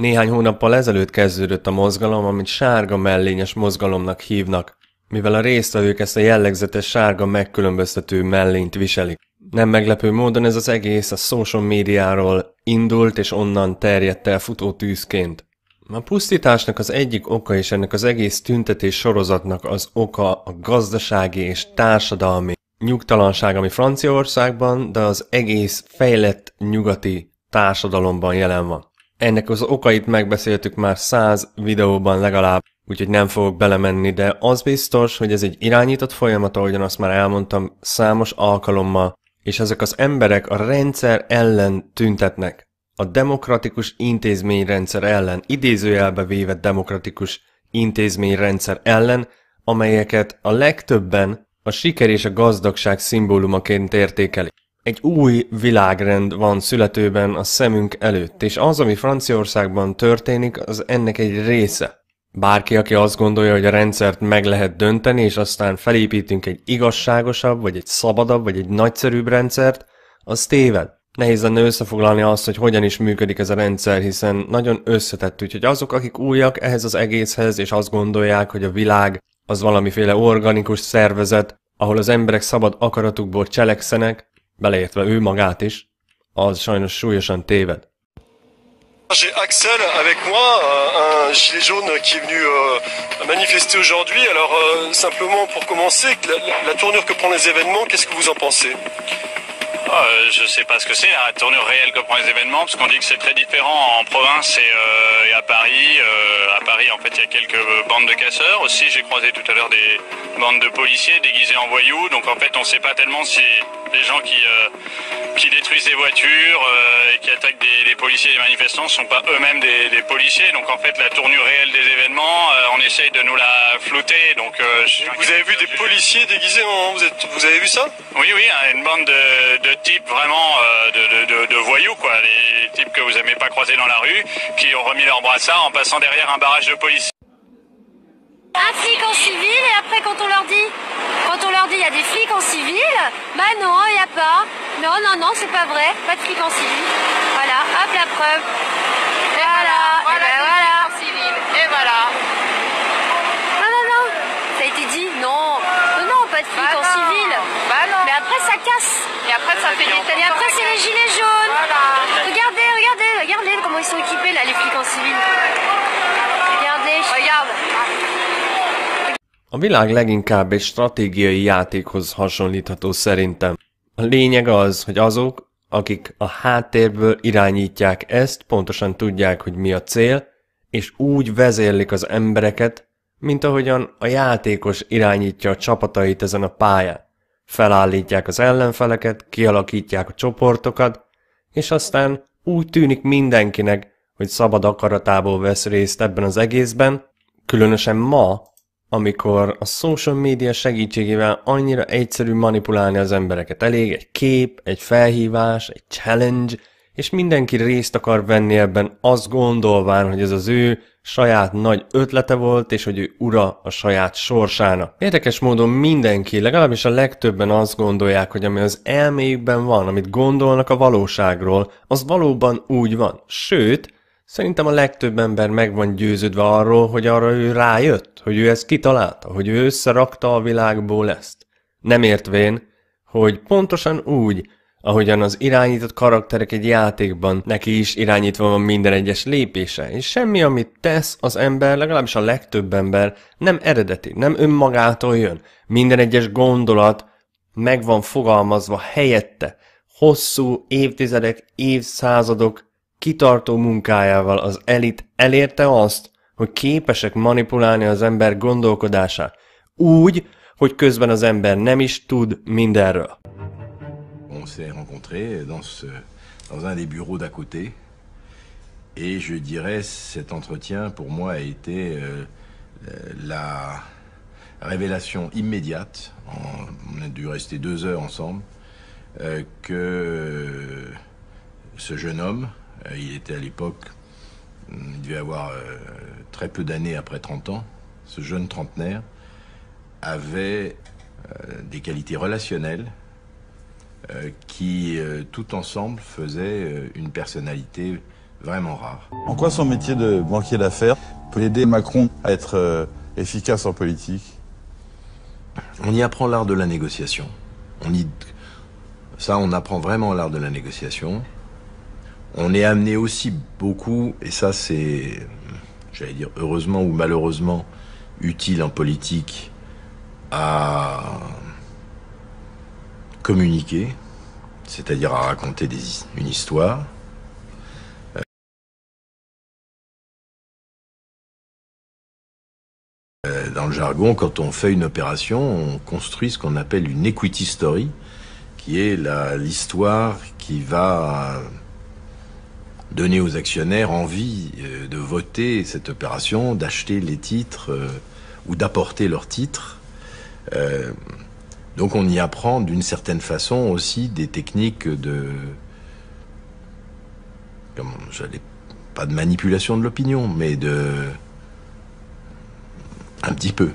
Néhány hónappal ezelőtt kezdődött a mozgalom, amit sárga mellényes mozgalomnak hívnak, mivel a résztvevők ezt a jellegzetes sárga megkülönböztető mellényt viselik. Nem meglepő módon ez az egész a social médiáról indult és onnan terjedt el futó tűzként. A pusztításnak az egyik oka és ennek az egész tüntetés sorozatnak az oka a gazdasági és társadalmi nyugtalanság, ami Franciaországban, de az egész fejlett nyugati társadalomban jelen van. Ennek az okait megbeszéltük már száz videóban legalább, úgyhogy nem fogok belemenni, de az biztos, hogy ez egy irányított folyamat, ahogyan azt már elmondtam, számos alkalommal, és ezek az emberek a rendszer ellen tüntetnek. A demokratikus intézményrendszer ellen, idézőjelbe véve demokratikus intézményrendszer ellen, amelyeket a legtöbben a siker és a gazdagság szimbólumaként értékelik. Egy új világrend van születőben a szemünk előtt, és az, ami Franciaországban történik, az ennek egy része. Bárki, aki azt gondolja, hogy a rendszert meg lehet dönteni, és aztán felépítünk egy igazságosabb, vagy egy szabadabb, vagy egy nagyszerűbb rendszert, az téved. Nehéz lenne összefoglalni azt, hogy hogyan is működik ez a rendszer, hiszen nagyon összetett, úgyhogy azok, akik újak ehhez az egészhez, és azt gondolják, hogy a világ az valamiféle organikus szervezet, ahol az emberek szabad akaratukból cselekszenek, J'ai Axel avec moi, un gilet jaune qui est venu euh, manifester aujourd'hui. Alors euh, simplement pour commencer, la, la tournure que prend les événements, qu'est-ce que vous en pensez je ah, euh, Je sais pas ce que c'est la tournure réelle que prend les événements, parce qu'on dit que c'est très différent en province et, euh, à Paris. Euh, à Paris, en fait, il y a quelques bandes de casseurs. Aussi, j'ai croisé tout à l'heure des bandes de policiers déguisés en voyous. Donc, en fait, on ne sait pas tellement si les gens qui, qui détruisent des voitures et qui attaquent des, policiers et des manifestants ne sont pas eux-mêmes des, policiers. Donc, en fait, la tournure réelle des événements, on essaye de nous la flouter. Donc, vous avez vu des policiers déguisés en... Vous, êtes... vous avez vu ça Oui, oui, hein, une bande de types vraiment euh, de, voyous, quoi. Les types que vous n'aimez pas croiser dans la rue, qui ont remis leur brassard en passant derrière un barrage de police. Un flic en civil et après quand on leur dit, quand on leur dit il y a des flics en civil, bah non, il n'y a pas. Non, non, non, c'est pas vrai, pas de flics en civil. Voilà, hop la preuve. Et voilà, ben Et voilà. pas être bah en non. civil. Bah non. Mais après, ça casse. Et après, ça fait des Et après, c'est les gilets jaunes. Voilà. Regardez, regardez, regardez comment ils sont équipés, là, les flics en civil. Regardez. Regarde. A világ leginkább egy stratégiai játékhoz hasonlítható szerintem. A lényeg az, hogy azok, akik a háttérből irányítják ezt, pontosan tudják, hogy mi a cél, és úgy vezérlik az embereket, mint ahogyan a játékos irányítja a csapatait ezen a pályán. Felállítják az ellenfeleket, kialakítják a csoportokat, és aztán úgy tűnik mindenkinek, hogy szabad akaratából vesz részt ebben az egészben, különösen ma, amikor a social média segítségével annyira egyszerű manipulálni az embereket. Elég egy kép, egy felhívás, egy challenge, és mindenki részt akar venni ebben, azt gondolván, hogy ez az ő saját nagy ötlete volt, és hogy ő ura a saját sorsának. Érdekes módon mindenki, legalábbis a legtöbben azt gondolják, hogy ami az elméjükben van, amit gondolnak a valóságról, az valóban úgy van. Sőt, Szerintem a legtöbb ember meg van győződve arról, hogy arra ő rájött, hogy ő ezt kitalálta, hogy ő összerakta a világból ezt. Nem értvén, hogy pontosan úgy, Ahogyan az irányított karakterek egy játékban, neki is irányítva van minden egyes lépése, és semmi, amit tesz az ember, legalábbis a legtöbb ember, nem eredeti, nem önmagától jön. Minden egyes gondolat meg van fogalmazva helyette, hosszú évtizedek, évszázadok kitartó munkájával az elit elérte azt, hogy képesek manipulálni az ember gondolkodását, úgy, hogy közben az ember nem is tud mindenről. on s'est rencontrés dans, ce, dans un des bureaux d'à côté. Et je dirais, cet entretien, pour moi, a été euh, euh, la révélation immédiate, on a dû rester deux heures ensemble, euh, que ce jeune homme, il était à l'époque, hum, il devait avoir très peu d'années après 30 ans, ce jeune trentenaire, avait des qualités relationnelles, euh, qui, euh, tout ensemble, faisait euh, une personnalité vraiment rare. En quoi son métier de banquier d'affaires peut aider Macron à être efficace en politique On y apprend l'art de la négociation. On y... Ça, on apprend vraiment l'art de la négociation. On est amené aussi beaucoup, et ça c'est, j'allais dire, heureusement ou malheureusement utile en politique, à communiquer, c'est-à-dire à raconter une histoire, euh, dans le jargon, quand on fait une opération, on construit ce qu'on appelle une equity story, qui est l'histoire qui va donner aux actionnaires envie euh, de voter cette opération, d'acheter les titres euh, ou d'apporter leurs titres. Donc on y apprend d'une certaine façon aussi des techniques de... Comment j'allais... Pas de manipulation de l'opinion, mais de... Un petit peu.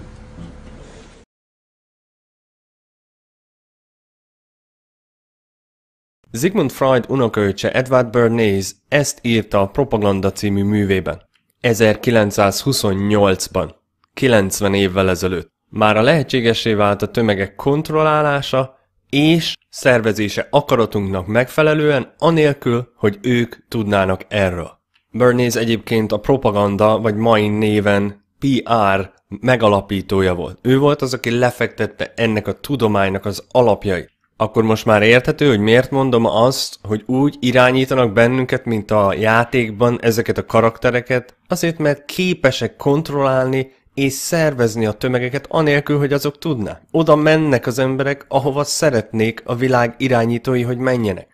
Sigmund Freud un unokaöccse Edward Bernays ezt írta a Propaganda című művében, 1928-ban, 90 évvel ezelőtt. már a lehetségesé vált a tömegek kontrollálása és szervezése akaratunknak megfelelően, anélkül, hogy ők tudnának erről. Bernays egyébként a propaganda, vagy mai néven PR megalapítója volt. Ő volt az, aki lefektette ennek a tudománynak az alapjait. Akkor most már érthető, hogy miért mondom azt, hogy úgy irányítanak bennünket, mint a játékban ezeket a karaktereket, azért mert képesek kontrollálni és szervezni a tömegeket anélkül, hogy azok tudná. Oda mennek az emberek, ahova szeretnék a világ irányítói, hogy menjenek.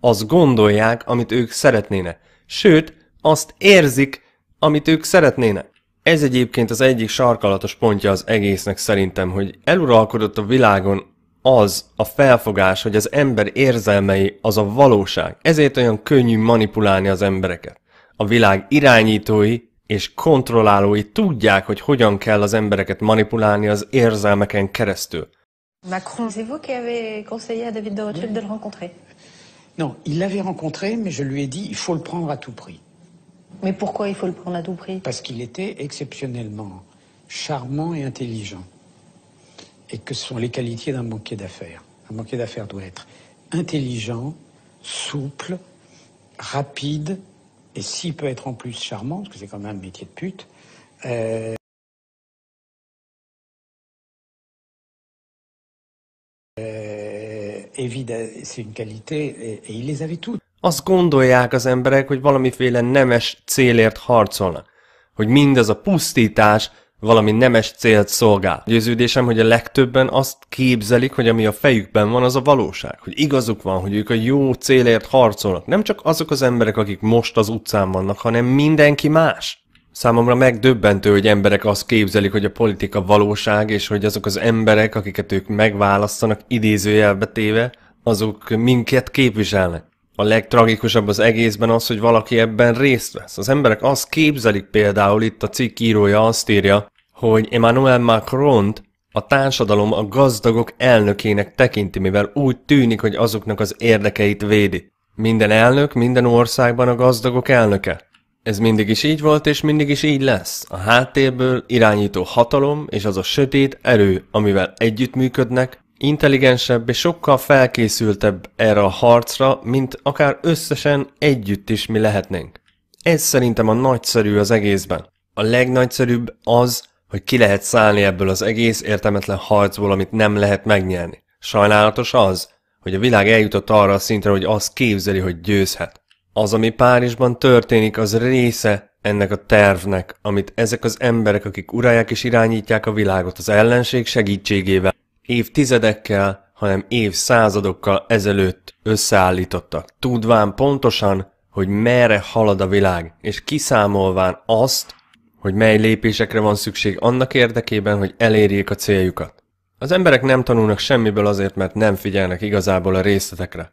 Azt gondolják, amit ők szeretnének. Sőt, azt érzik, amit ők szeretnének. Ez egyébként az egyik sarkalatos pontja az egésznek szerintem, hogy eluralkodott a világon az a felfogás, hogy az ember érzelmei az a valóság. Ezért olyan könnyű manipulálni az embereket. A világ irányítói és kontrollálói keresztül. Macron, c'est vous qui avez conseillé à David de Rothschild de le rencontrer Non, il l'avait rencontré, mais je lui ai dit il faut le prendre à tout prix. Mais pourquoi il faut le prendre à tout prix Parce qu'il était exceptionnellement charmant et intelligent. Et que ce sont les qualités d'un banquier d'affaires. Un banquier d'affaires doit être intelligent, souple, rapide, et s'il peut être en plus charmant, parce que c'est quand même un métier de pute, euh, euh c'est une qualité, et, il les avait toutes. Azt gondolják az emberek, hogy valamiféle nemes célért harcolnak, hogy mindez a pusztítás valami nemes célt szolgál. Győződésem, hogy a legtöbben azt képzelik, hogy ami a fejükben van, az a valóság. Hogy igazuk van, hogy ők a jó célért harcolnak. Nem csak azok az emberek, akik most az utcán vannak, hanem mindenki más. Számomra megdöbbentő, hogy emberek azt képzelik, hogy a politika valóság, és hogy azok az emberek, akiket ők megválasztanak idézőjelbe téve, azok minket képviselnek. A legtragikusabb az egészben az, hogy valaki ebben részt vesz. Az emberek azt képzelik például, itt a cikk írója azt írja, hogy Emmanuel macron a társadalom a gazdagok elnökének tekinti, mivel úgy tűnik, hogy azoknak az érdekeit védi. Minden elnök minden országban a gazdagok elnöke. Ez mindig is így volt, és mindig is így lesz. A háttérből irányító hatalom és az a sötét erő, amivel együttműködnek, intelligensebb és sokkal felkészültebb erre a harcra, mint akár összesen együtt is mi lehetnénk. Ez szerintem a nagyszerű az egészben. A legnagyszerűbb az, hogy ki lehet szállni ebből az egész értelmetlen harcból, amit nem lehet megnyerni. Sajnálatos az, hogy a világ eljutott arra a szintre, hogy azt képzeli, hogy győzhet. Az, ami Párizsban történik, az része ennek a tervnek, amit ezek az emberek, akik uralják és irányítják a világot az ellenség segítségével, évtizedekkel, hanem évszázadokkal ezelőtt összeállítottak, tudván pontosan, hogy merre halad a világ, és kiszámolván azt, hogy mely lépésekre van szükség annak érdekében, hogy elérjék a céljukat. Az emberek nem tanulnak semmiből azért, mert nem figyelnek igazából a részletekre.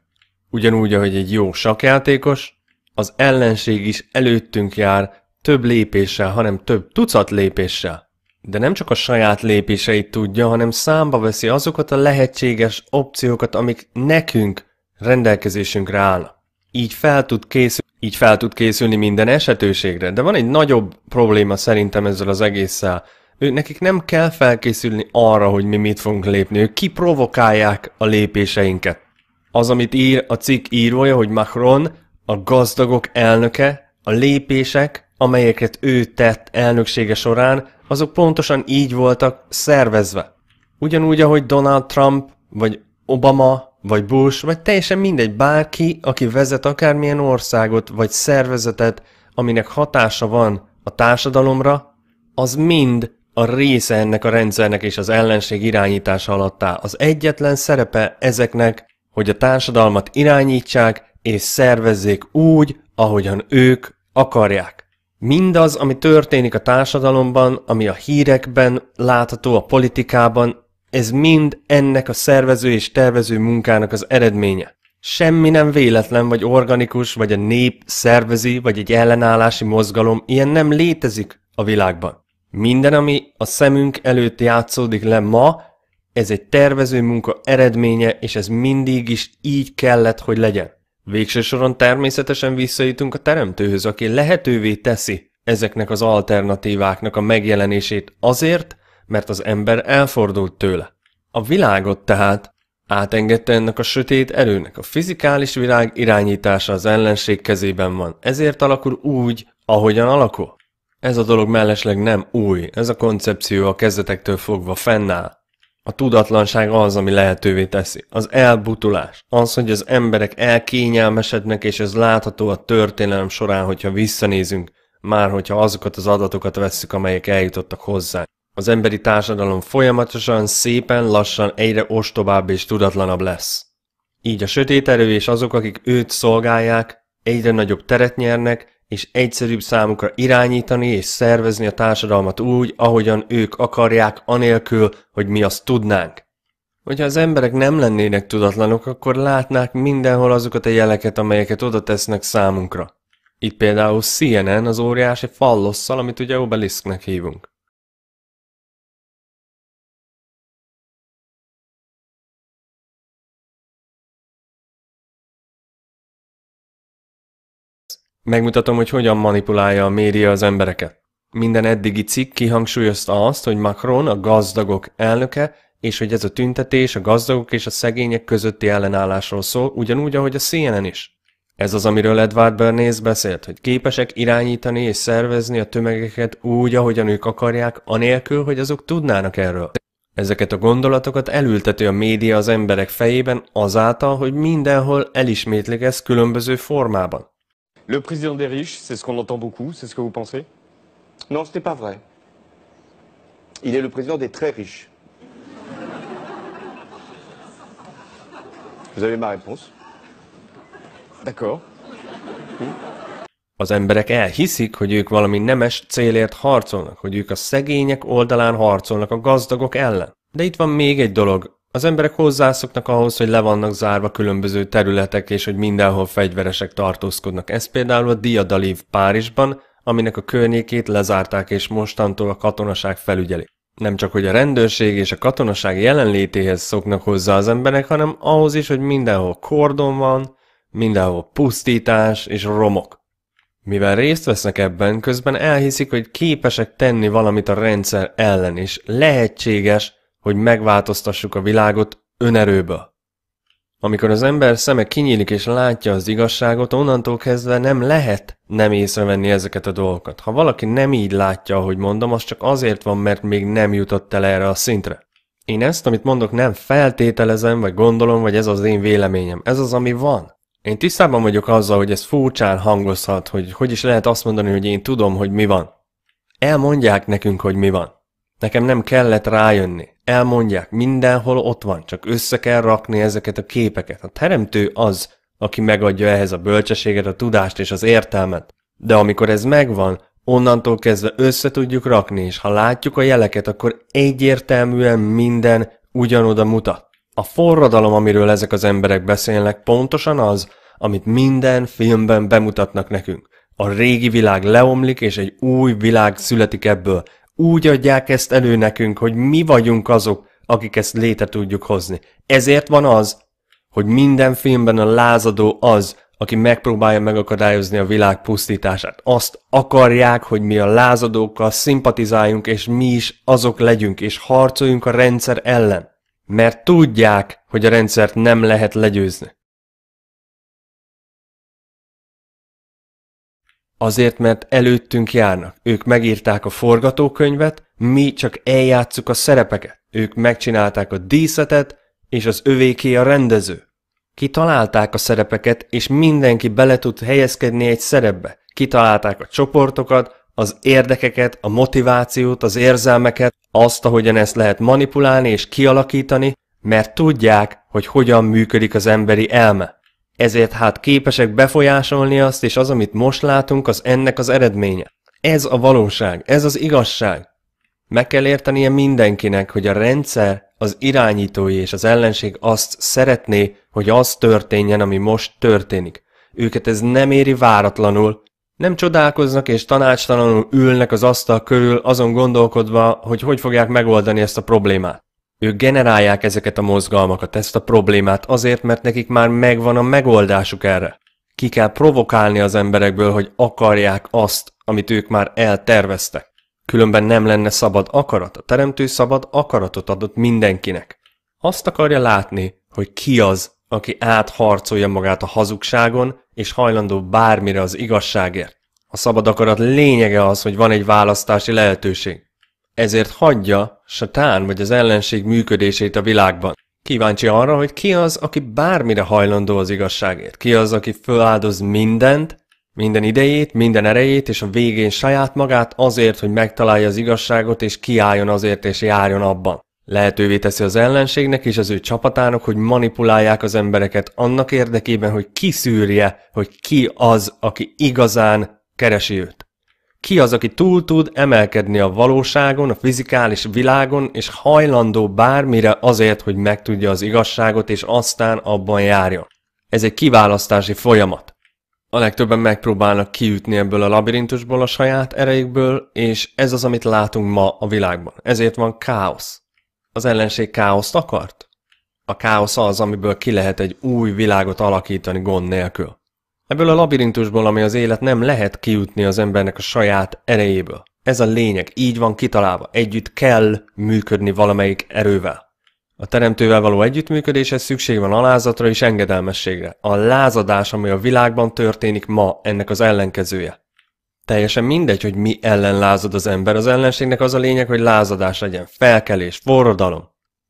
Ugyanúgy, ahogy egy jó sakjátékos, az ellenség is előttünk jár több lépéssel, hanem több tucat lépéssel. De nem csak a saját lépéseit tudja, hanem számba veszi azokat a lehetséges opciókat, amik nekünk rendelkezésünkre állnak. Így fel tud készülni így fel tud készülni minden esetőségre. De van egy nagyobb probléma szerintem ezzel az egésszel. Ő, nekik nem kell felkészülni arra, hogy mi mit fogunk lépni. Ők kiprovokálják a lépéseinket. Az, amit ír a cikk írója, hogy Macron a gazdagok elnöke, a lépések, amelyeket ő tett elnöksége során, azok pontosan így voltak szervezve. Ugyanúgy, ahogy Donald Trump vagy Obama vagy Bush, vagy teljesen mindegy, bárki, aki vezet akármilyen országot, vagy szervezetet, aminek hatása van a társadalomra, az mind a része ennek a rendszernek és az ellenség irányítása alattá. Az egyetlen szerepe ezeknek, hogy a társadalmat irányítsák és szervezzék úgy, ahogyan ők akarják. Mindaz, ami történik a társadalomban, ami a hírekben látható, a politikában, ez mind ennek a szervező és tervező munkának az eredménye. Semmi nem véletlen, vagy organikus, vagy a nép szervezi, vagy egy ellenállási mozgalom, ilyen nem létezik a világban. Minden, ami a szemünk előtt játszódik le ma, ez egy tervező munka eredménye, és ez mindig is így kellett, hogy legyen. Végső soron természetesen visszajutunk a teremtőhöz, aki lehetővé teszi ezeknek az alternatíváknak a megjelenését azért, mert az ember elfordult tőle. A világot tehát átengedte ennek a sötét erőnek. A fizikális világ irányítása az ellenség kezében van, ezért alakul úgy, ahogyan alakul. Ez a dolog mellesleg nem új, ez a koncepció a kezdetektől fogva fennáll. A tudatlanság az, ami lehetővé teszi. Az elbutulás. Az, hogy az emberek elkényelmesednek, és ez látható a történelem során, hogyha visszanézünk, már hogyha azokat az adatokat vesszük, amelyek eljutottak hozzá. Az emberi társadalom folyamatosan, szépen, lassan egyre ostobább és tudatlanabb lesz. Így a sötét erő és azok, akik őt szolgálják, egyre nagyobb teret nyernek, és egyszerűbb számukra irányítani és szervezni a társadalmat úgy, ahogyan ők akarják, anélkül, hogy mi azt tudnánk. Hogyha az emberek nem lennének tudatlanok, akkor látnák mindenhol azokat a jeleket, amelyeket oda tesznek számunkra. Itt például CNN az óriási fallosszal, amit ugye obelisknek hívunk. Megmutatom, hogy hogyan manipulálja a média az embereket. Minden eddigi cikk kihangsúlyozta azt, hogy Macron a gazdagok elnöke, és hogy ez a tüntetés a gazdagok és a szegények közötti ellenállásról szól, ugyanúgy, ahogy a CNN is. Ez az, amiről Edward Bernays beszélt, hogy képesek irányítani és szervezni a tömegeket úgy, ahogyan ők akarják, anélkül, hogy azok tudnának erről. Ezeket a gondolatokat elülteti a média az emberek fejében azáltal, hogy mindenhol elismétlik ez különböző formában. Le président des riches, c'est ce qu'on entend beaucoup, c'est ce que vous pensez Non, ce n'est pas vrai. Il est le président des très riches. Vous avez ma réponse D'accord. Az emberek elhiszik, hogy ők valami nemes célért harcolnak, hogy ők a szegények oldalán harcolnak a gazdagok ellen. De itt van még egy dolog, Az emberek hozzászoknak ahhoz, hogy le vannak zárva különböző területek, és hogy mindenhol fegyveresek tartózkodnak. Ez például a Diadalív Párizsban, aminek a környékét lezárták, és mostantól a katonaság felügyeli. Nem csak, hogy a rendőrség és a katonaság jelenlétéhez szoknak hozzá az emberek, hanem ahhoz is, hogy mindenhol kordon van, mindenhol pusztítás és romok. Mivel részt vesznek ebben, közben elhiszik, hogy képesek tenni valamit a rendszer ellen, és lehetséges, hogy megváltoztassuk a világot önerőből. Amikor az ember szeme kinyílik és látja az igazságot, onnantól kezdve nem lehet nem észrevenni ezeket a dolgokat. Ha valaki nem így látja, ahogy mondom, az csak azért van, mert még nem jutott el erre a szintre. Én ezt, amit mondok, nem feltételezem, vagy gondolom, vagy ez az én véleményem. Ez az, ami van. Én tisztában vagyok azzal, hogy ez furcsán hangozhat, hogy hogy is lehet azt mondani, hogy én tudom, hogy mi van. Elmondják nekünk, hogy mi van. Nekem nem kellett rájönni. Elmondják, mindenhol ott van, csak össze kell rakni ezeket a képeket. A teremtő az, aki megadja ehhez a bölcsességet, a tudást és az értelmet. De amikor ez megvan, onnantól kezdve össze tudjuk rakni, és ha látjuk a jeleket, akkor egyértelműen minden ugyanoda mutat. A forradalom, amiről ezek az emberek beszélnek, pontosan az, amit minden filmben bemutatnak nekünk. A régi világ leomlik, és egy új világ születik ebből, úgy adják ezt elő nekünk, hogy mi vagyunk azok, akik ezt léte tudjuk hozni. Ezért van az, hogy minden filmben a lázadó az, aki megpróbálja megakadályozni a világ pusztítását. Azt akarják, hogy mi a lázadókkal szimpatizáljunk, és mi is azok legyünk, és harcoljunk a rendszer ellen. Mert tudják, hogy a rendszert nem lehet legyőzni. Azért, mert előttünk járnak. Ők megírták a forgatókönyvet, mi csak eljátszuk a szerepeket. Ők megcsinálták a díszetet, és az övéké a rendező. Kitalálták a szerepeket, és mindenki bele tud helyezkedni egy szerepbe. Kitalálták a csoportokat, az érdekeket, a motivációt, az érzelmeket, azt, ahogyan ezt lehet manipulálni és kialakítani, mert tudják, hogy hogyan működik az emberi elme. Ezért hát képesek befolyásolni azt, és az, amit most látunk, az ennek az eredménye. Ez a valóság, ez az igazság. Meg kell értenie mindenkinek, hogy a rendszer, az irányítói és az ellenség azt szeretné, hogy az történjen, ami most történik. Őket ez nem éri váratlanul, nem csodálkoznak és tanácstalanul ülnek az asztal körül azon gondolkodva, hogy hogy fogják megoldani ezt a problémát. Ők generálják ezeket a mozgalmakat, ezt a problémát azért, mert nekik már megvan a megoldásuk erre. Ki kell provokálni az emberekből, hogy akarják azt, amit ők már elterveztek. Különben nem lenne szabad akarat. A teremtő szabad akaratot adott mindenkinek. Azt akarja látni, hogy ki az, aki átharcolja magát a hazugságon, és hajlandó bármire az igazságért. A szabad akarat lényege az, hogy van egy választási lehetőség. Ezért hagyja satán vagy az ellenség működését a világban. Kíváncsi arra, hogy ki az, aki bármire hajlandó az igazságért. Ki az, aki föláldoz mindent, minden idejét, minden erejét és a végén saját magát azért, hogy megtalálja az igazságot és kiálljon azért és járjon abban. Lehetővé teszi az ellenségnek és az ő csapatának, hogy manipulálják az embereket annak érdekében, hogy kiszűrje, hogy ki az, aki igazán keresi őt. Ki az, aki túl tud emelkedni a valóságon, a fizikális világon, és hajlandó bármire azért, hogy megtudja az igazságot, és aztán abban járjon. Ez egy kiválasztási folyamat. A legtöbben megpróbálnak kiütni ebből a labirintusból a saját erejükből, és ez az, amit látunk ma a világban. Ezért van káosz. Az ellenség káoszt akart? A káosz az, amiből ki lehet egy új világot alakítani gond nélkül. Ebből a labirintusból, ami az élet nem lehet kijutni az embernek a saját erejéből. Ez a lényeg, így van kitalálva, együtt kell működni valamelyik erővel. A teremtővel való együttműködéshez szükség van alázatra és engedelmességre. A lázadás, ami a világban történik ma, ennek az ellenkezője. Teljesen mindegy, hogy mi ellen lázad az ember, az ellenségnek az a lényeg, hogy lázadás legyen, felkelés, forradalom.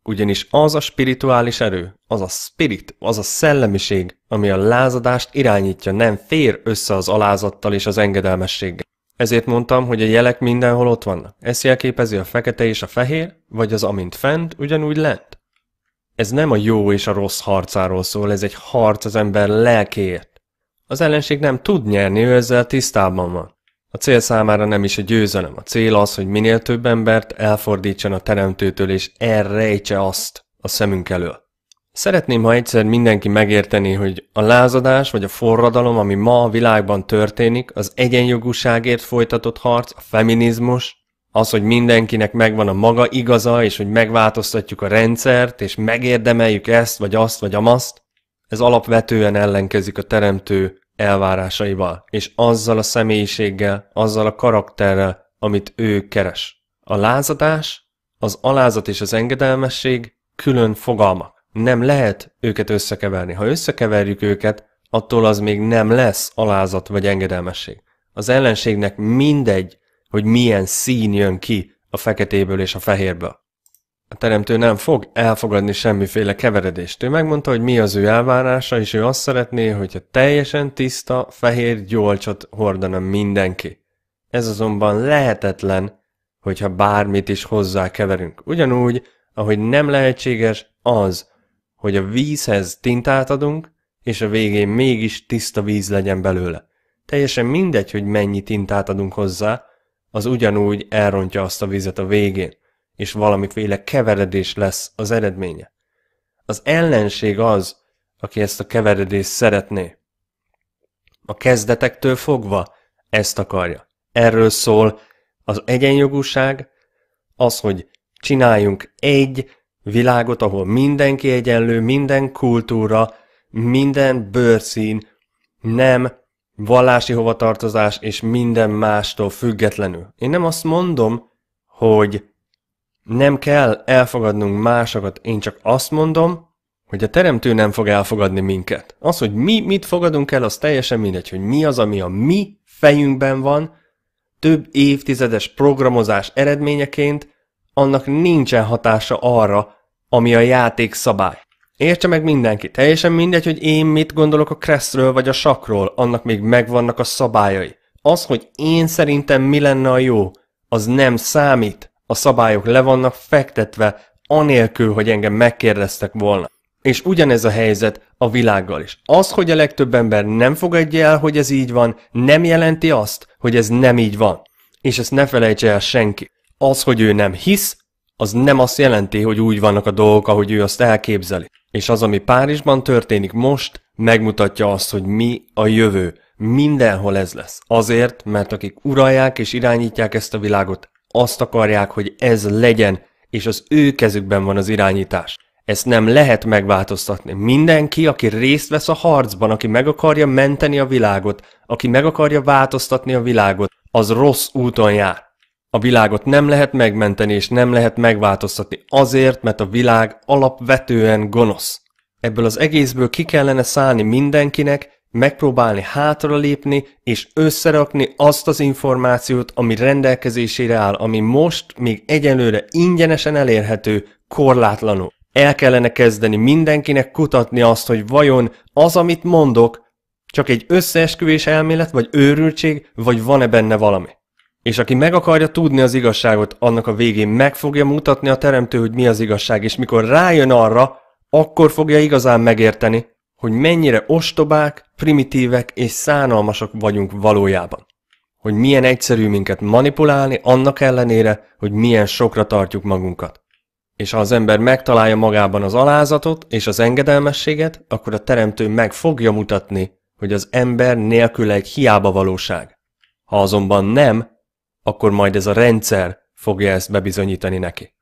Ugyanis az a spirituális erő, az a spirit, az a szellemiség, ami a lázadást irányítja, nem fér össze az alázattal és az engedelmességgel. Ezért mondtam, hogy a jelek mindenhol ott vannak. Ezt jelképezi a fekete és a fehér, vagy az amint fent, ugyanúgy lent. Ez nem a jó és a rossz harcáról szól, ez egy harc az ember lelkéért. Az ellenség nem tud nyerni, ő ezzel tisztában van. A cél számára nem is a győzelem, a cél az, hogy minél több embert elfordítson a teremtőtől és elrejtse azt a szemünk elől. Szeretném, ha egyszer mindenki megérteni, hogy a lázadás vagy a forradalom, ami ma a világban történik, az egyenjogúságért folytatott harc, a feminizmus, az, hogy mindenkinek megvan a maga igaza, és hogy megváltoztatjuk a rendszert, és megérdemeljük ezt, vagy azt, vagy amazt, ez alapvetően ellenkezik a teremtő elvárásaival, és azzal a személyiséggel, azzal a karakterrel, amit ő keres. A lázadás, az alázat és az engedelmesség külön fogalmak. Nem lehet őket összekeverni. Ha összekeverjük őket, attól az még nem lesz alázat vagy engedelmesség. Az ellenségnek mindegy, hogy milyen szín jön ki a feketéből és a fehérből. A teremtő nem fog elfogadni semmiféle keveredést. Ő megmondta, hogy mi az ő elvárása, és ő azt szeretné, hogyha teljesen tiszta, fehér gyolcsot hordana mindenki. Ez azonban lehetetlen, hogyha bármit is hozzá keverünk. Ugyanúgy, ahogy nem lehetséges az, hogy a vízhez tintát adunk, és a végén mégis tiszta víz legyen belőle. Teljesen mindegy, hogy mennyi tintát adunk hozzá, az ugyanúgy elrontja azt a vizet a végén és valamiféle keveredés lesz az eredménye. Az ellenség az, aki ezt a keveredést szeretné. A kezdetektől fogva ezt akarja. Erről szól az egyenjogúság, az, hogy csináljunk egy világot, ahol mindenki egyenlő, minden kultúra, minden bőrszín, nem vallási hovatartozás és minden mástól függetlenül. Én nem azt mondom, hogy nem kell elfogadnunk másokat, én csak azt mondom, hogy a teremtő nem fog elfogadni minket. Az, hogy mi mit fogadunk el, az teljesen mindegy, hogy mi az, ami a mi fejünkben van, több évtizedes programozás eredményeként, annak nincsen hatása arra, ami a játék szabály. Értse meg mindenki, teljesen mindegy, hogy én mit gondolok a kresszről vagy a sakról, annak még megvannak a szabályai. Az, hogy én szerintem mi lenne a jó, az nem számít a szabályok le vannak fektetve, anélkül, hogy engem megkérdeztek volna. És ugyanez a helyzet a világgal is. Az, hogy a legtöbb ember nem fogadja el, hogy ez így van, nem jelenti azt, hogy ez nem így van. És ezt ne felejtse el senki. Az, hogy ő nem hisz, az nem azt jelenti, hogy úgy vannak a dolgok, ahogy ő azt elképzeli. És az, ami Párizsban történik most, megmutatja azt, hogy mi a jövő. Mindenhol ez lesz. Azért, mert akik uralják és irányítják ezt a világot, azt akarják, hogy ez legyen, és az ő kezükben van az irányítás. Ezt nem lehet megváltoztatni. Mindenki, aki részt vesz a harcban, aki meg akarja menteni a világot, aki meg akarja változtatni a világot, az rossz úton jár. A világot nem lehet megmenteni és nem lehet megváltoztatni azért, mert a világ alapvetően gonosz. Ebből az egészből ki kellene szállni mindenkinek, megpróbálni hátralépni és összerakni azt az információt, ami rendelkezésére áll, ami most még egyelőre ingyenesen elérhető, korlátlanul. El kellene kezdeni mindenkinek kutatni azt, hogy vajon az, amit mondok, csak egy összeesküvés elmélet, vagy őrültség, vagy van-e benne valami. És aki meg akarja tudni az igazságot, annak a végén meg fogja mutatni a teremtő, hogy mi az igazság, és mikor rájön arra, akkor fogja igazán megérteni, hogy mennyire ostobák, primitívek és szánalmasak vagyunk valójában. Hogy milyen egyszerű minket manipulálni annak ellenére, hogy milyen sokra tartjuk magunkat. És ha az ember megtalálja magában az alázatot és az engedelmességet, akkor a teremtő meg fogja mutatni, hogy az ember nélkül egy hiába valóság. Ha azonban nem, akkor majd ez a rendszer fogja ezt bebizonyítani neki.